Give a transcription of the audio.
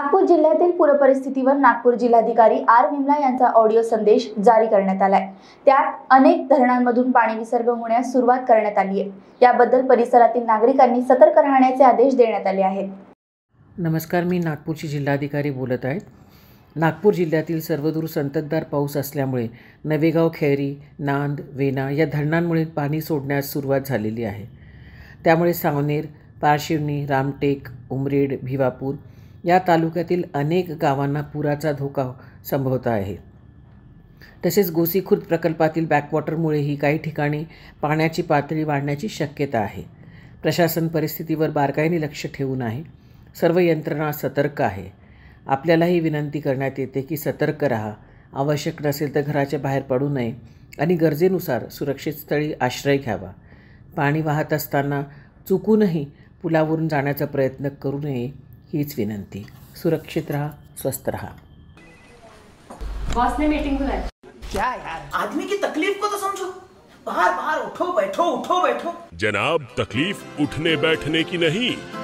नागपूर जिल्ह्यातील पूरपरिस्थितीवर नागपूर जिल्हाधिकारी आर विमला यांचा ऑडिओ संदेश जारी करण्यात आलाय त्यात अनेक धरणांमधून पाणी विसर्ग होण्यास सुरुवात करण्यात आली आहे याबद्दल परिसरातील नागरिकांनी सतर्क राहण्याचे आदेश देण्यात आले आहेत नमस्कार मी नागपूरचे जिल्हाधिकारी बोलत आहेत नागपूर जिल्ह्यातील सर्वदूर संततधार पाऊस असल्यामुळे नवेगाव खेरी नांद वेना या धरणांमुळे पाणी सोडण्यास सुरुवात झालेली आहे त्यामुळे सावनेर पारशिवनी रामटेक उमरेड भिवापूर या तालुक्यातील अनेक गावांना पुराचा धोका संभवत आहे तसेच गोसीखुर्द प्रकल्पातील बॅकवॉटरमुळेही काही ठिकाणी पाण्याची पातळी वाढण्याची शक्यता आहे प्रशासन परिस्थितीवर बारकाईने लक्ष ठेवून आहे सर्व यंत्रणा सतर्क आहे आपल्यालाही विनंती करण्यात येते की सतर्क राहा आवश्यक नसेल तर घराच्या बाहेर पडू नये आणि गरजेनुसार सुरक्षित स्थळी आश्रय घ्यावा पाणी वाहत असताना चुकूनही पुलावरून जाण्याचा प्रयत्न करू नये हीच विनंती सुरक्षित रहा स्वस्थ रहा बॉस ने मीटिंग बुलाई क्या यार आदमी की तकलीफ को तो समझो बाहर बाहर उठो बैठो उठो बैठो जनाब तकलीफ उठने बैठने की नहीं